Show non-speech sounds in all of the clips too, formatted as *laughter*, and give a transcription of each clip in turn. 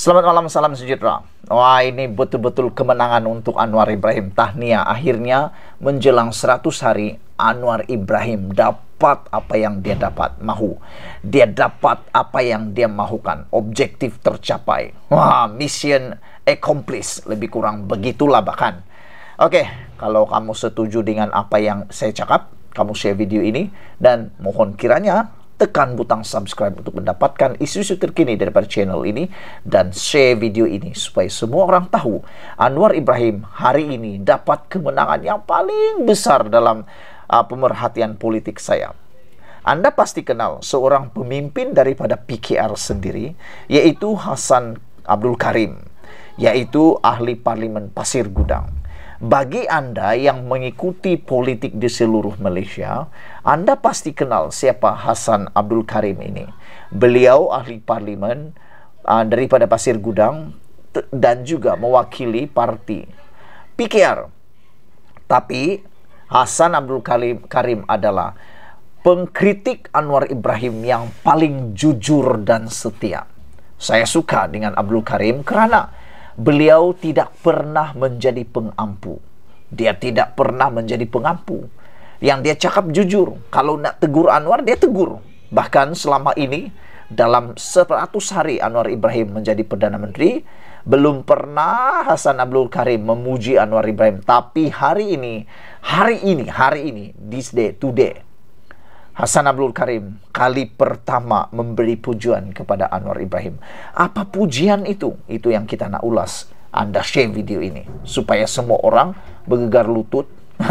Selamat malam, salam sejahtera. Wah, ini betul-betul kemenangan untuk Anwar Ibrahim Tahnia. Akhirnya menjelang 100 hari, Anwar Ibrahim dapat apa yang dia dapat mahu. Dia dapat apa yang dia mahukan. Objektif tercapai. Wah, mission accomplished. Lebih kurang begitulah bahkan. Oke, kalau kamu setuju dengan apa yang saya cakap, kamu share video ini dan mohon kiranya tekan butang subscribe untuk mendapatkan isu-isu terkini daripada channel ini dan share video ini supaya semua orang tahu Anwar Ibrahim hari ini dapat kemenangan yang paling besar dalam uh, pemerhatian politik saya. Anda pasti kenal seorang pemimpin daripada PKR sendiri yaitu Hasan Abdul Karim yaitu ahli parlimen Pasir Gudang bagi Anda yang mengikuti politik di seluruh Malaysia, Anda pasti kenal siapa Hasan Abdul Karim ini. Beliau ahli parlimen uh, daripada Pasir Gudang dan juga mewakili parti PKR. Tapi Hasan Abdul Karim, Karim adalah pengkritik Anwar Ibrahim yang paling jujur dan setia. Saya suka dengan Abdul Karim kerana beliau tidak pernah menjadi pengampu. Dia tidak pernah menjadi pengampu. Yang dia cakap jujur. Kalau nak tegur Anwar, dia tegur. Bahkan selama ini, dalam 100 hari Anwar Ibrahim menjadi Perdana Menteri, belum pernah Hasan Abdul Karim memuji Anwar Ibrahim. Tapi hari ini, hari ini, hari ini, this day, today, Hasan Abdul Karim kali pertama memberi pujian kepada Anwar Ibrahim. Apa pujian itu? Itu yang kita nak ulas. Anda share video ini supaya semua orang bergegar lutut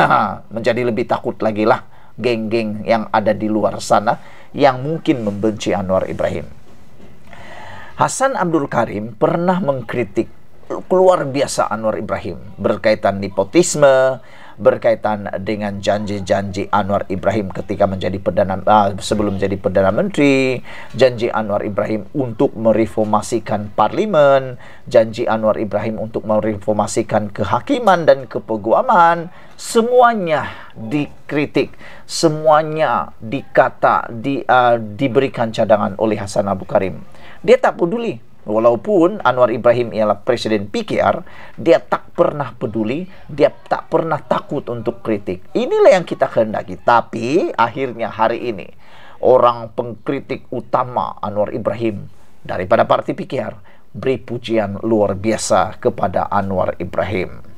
*laughs* menjadi lebih takut lagi lah geng-geng yang ada di luar sana yang mungkin membenci Anwar Ibrahim. Hasan Abdul Karim pernah mengkritik luar biasa Anwar Ibrahim berkaitan nepotisme, berkaitan dengan janji-janji Anwar Ibrahim ketika menjadi perdana uh, sebelum menjadi perdana menteri, janji Anwar Ibrahim untuk mereformasikan parlimen, janji Anwar Ibrahim untuk mereformasikan kehakiman dan kepeguaman, semuanya dikritik, semuanya dikata di, uh, diberikan cadangan oleh Hasan Abu Karim. Dia tak peduli Walaupun Anwar Ibrahim ialah presiden PKR, dia tak pernah peduli, dia tak pernah takut untuk kritik. Inilah yang kita hendaki. Tapi akhirnya hari ini, orang pengkritik utama Anwar Ibrahim daripada parti PKR beri pujian luar biasa kepada Anwar Ibrahim.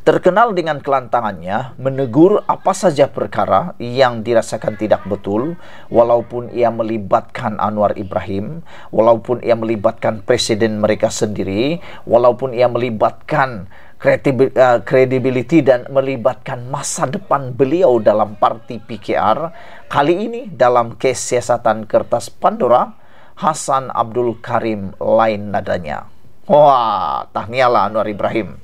Terkenal dengan kelantangannya, menegur apa saja perkara yang dirasakan tidak betul, walaupun ia melibatkan Anwar Ibrahim, walaupun ia melibatkan presiden mereka sendiri, walaupun ia melibatkan eh, kredibiliti dan melibatkan masa depan beliau dalam parti PKR. Kali ini dalam kes siasatan kertas Pandora, Hasan Abdul Karim lain nadanya. Wah, tahnialah Anwar Ibrahim.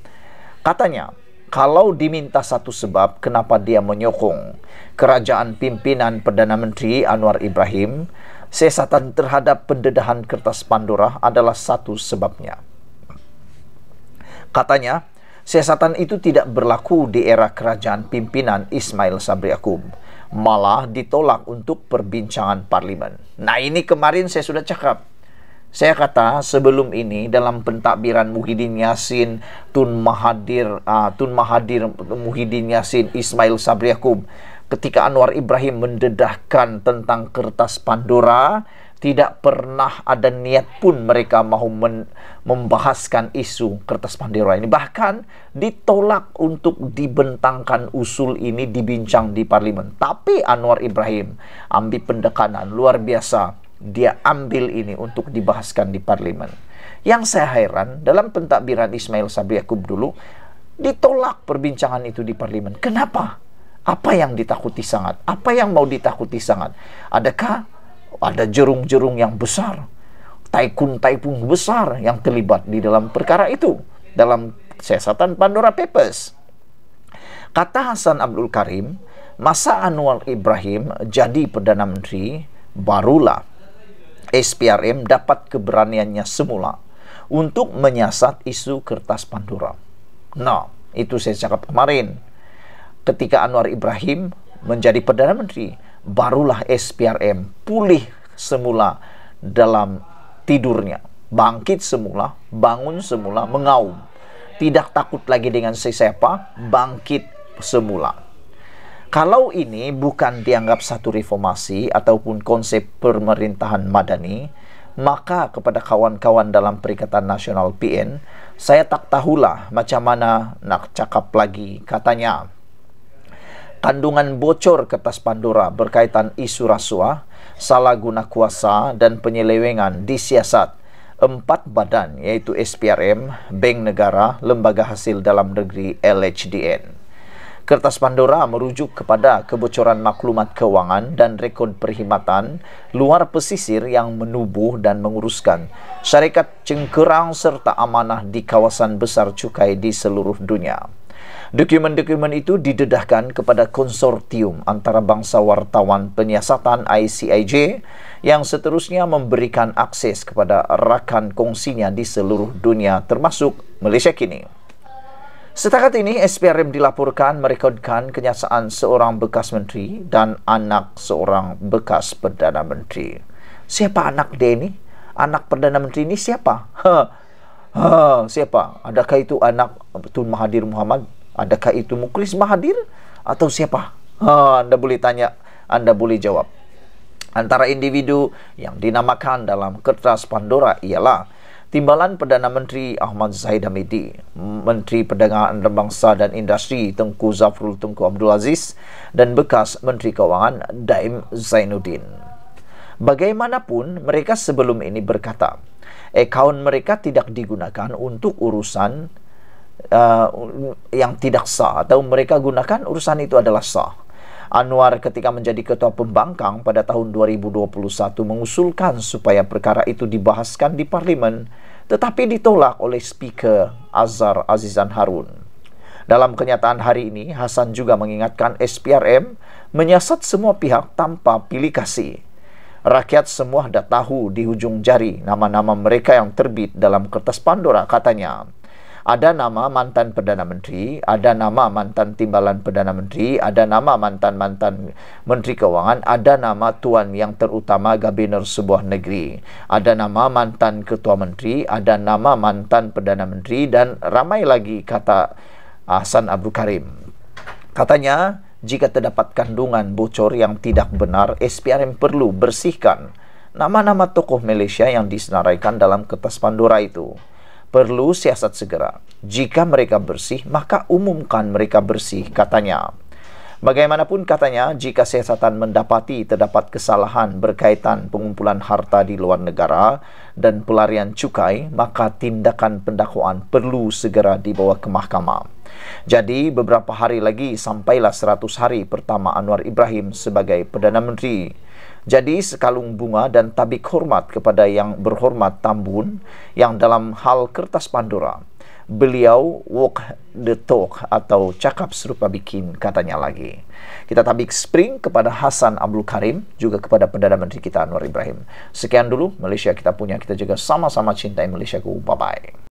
Katanya, kalau diminta satu sebab kenapa dia menyokong kerajaan pimpinan Perdana Menteri Anwar Ibrahim, sesatan terhadap pendedahan kertas Pandora adalah satu sebabnya. Katanya, sesatan itu tidak berlaku di era kerajaan pimpinan Ismail Sabri Akum, malah ditolak untuk perbincangan parlimen. Nah ini kemarin saya sudah cakap, saya kata sebelum ini dalam pentadbiran Muhyiddin Yassin Tun Mahadir, uh, ah, Tun Mahadir, Muhyiddin Yassin Ismail Sabri Yaakob, ketika Anwar Ibrahim mendedahkan tentang kertas Pandora, tidak pernah ada niat pun mereka mau men, membahaskan isu kertas Pandora ini. Bahkan ditolak untuk dibentangkan usul ini dibincang di parlemen. Tapi Anwar Ibrahim ambil pendekanan luar biasa dia ambil ini untuk dibahaskan di parlemen. Yang saya heran, dalam pentadbiran Ismail Sabri Yaakob dulu, ditolak perbincangan itu di parlemen. Kenapa? Apa yang ditakuti sangat? Apa yang mau ditakuti sangat? Adakah ada jerung-jerung yang besar? Taikun-taikun besar yang terlibat di dalam perkara itu? Dalam siasatan Pandora Papers. Kata Hasan Abdul Karim, masa Anwar Ibrahim jadi Perdana Menteri, barulah SPRM dapat keberaniannya semula untuk menyiasat isu kertas Pandora. Nah, itu saya cakap kemarin. Ketika Anwar Ibrahim menjadi Perdana Menteri, barulah SPRM pulih semula dalam tidurnya. Bangkit semula, bangun semula, mengaum. Tidak takut lagi dengan siapa, bangkit semula. Kalau ini bukan dianggap satu reformasi ataupun konsep pemerintahan madani, maka kepada kawan-kawan dalam Perikatan Nasional PN, saya tak tahulah macam mana nak cakap lagi katanya. Kandungan bocor kertas Pandora berkaitan isu rasuah, salah guna kuasa dan penyelewengan disiasat empat badan yaitu SPRM, Bank Negara, Lembaga Hasil Dalam Negeri LHDN. Kertas Pandora merujuk kepada kebocoran maklumat kewangan dan rekod perkhidmatan luar pesisir yang menubuh dan menguruskan syarikat cengkerang serta amanah di kawasan besar cukai di seluruh dunia. Dokumen-dokumen itu didedahkan kepada konsortium antara bangsa wartawan penyiasatan ICIJ yang seterusnya memberikan akses kepada rakan kongsinya di seluruh dunia termasuk Malaysia kini. Setakat ini, SPRM dilaporkan merekodkan kenyataan seorang bekas menteri dan anak seorang bekas Perdana Menteri. Siapa anak dia ini? Anak Perdana Menteri ini siapa? Ha. Ha. Siapa? Adakah itu anak Tun Mahathir Muhammad? Adakah itu Muklis Mahathir? Atau siapa? Ha. Anda boleh tanya, anda boleh jawab. Antara individu yang dinamakan dalam kertas Pandora ialah... Timbalan Perdana Menteri Ahmad Zahid Hamidi, Menteri Perdagangan dan Bangsa dan Industri Tengku Zafrul Tengku Abdul Aziz dan bekas Menteri Kewangan Daim Zainuddin. Bagaimanapun, mereka sebelum ini berkata, akaun mereka tidak digunakan untuk urusan uh, yang tidak sah atau mereka gunakan urusan itu adalah sah. Anwar ketika menjadi ketua pembangkang pada tahun 2021 mengusulkan supaya perkara itu dibahaskan di parlimen tetapi ditolak oleh Speaker Azhar Azizan Harun. Dalam kenyataan hari ini, Hasan juga mengingatkan SPRM menyasat semua pihak tanpa pilih kasih. Rakyat semua dah tahu di hujung jari nama-nama mereka yang terbit dalam kertas Pandora, katanya. ada nama mantan perdana menteri, ada nama mantan timbalan perdana menteri, ada nama mantan-mantan menteri kewangan, ada nama tuan yang terutama gabiner sebuah negeri, ada nama mantan ketua menteri, ada nama mantan perdana menteri dan ramai lagi kata Hasan Abdul Karim. Katanya jika terdapat kandungan bocor yang tidak benar, SPRM perlu bersihkan nama-nama tokoh Malaysia yang disenaraikan dalam kertas Pandora itu perlu siasat segera. Jika mereka bersih, maka umumkan mereka bersih, katanya. Bagaimanapun katanya, jika siasatan mendapati terdapat kesalahan berkaitan pengumpulan harta di luar negara dan pelarian cukai, maka tindakan pendakwaan perlu segera dibawa ke mahkamah. Jadi beberapa hari lagi sampailah 100 hari pertama Anwar Ibrahim sebagai Perdana Menteri. Jadi sekalung bunga dan tabik hormat kepada yang berhormat Tambun yang dalam hal kertas Pandora. Beliau walk the talk atau cakap serupa bikin katanya lagi. Kita tabik spring kepada Hasan Abdul Karim juga kepada Perdana Menteri kita Anwar Ibrahim. Sekian dulu Malaysia kita punya kita juga sama-sama cintai Malaysia. ku Bye-bye.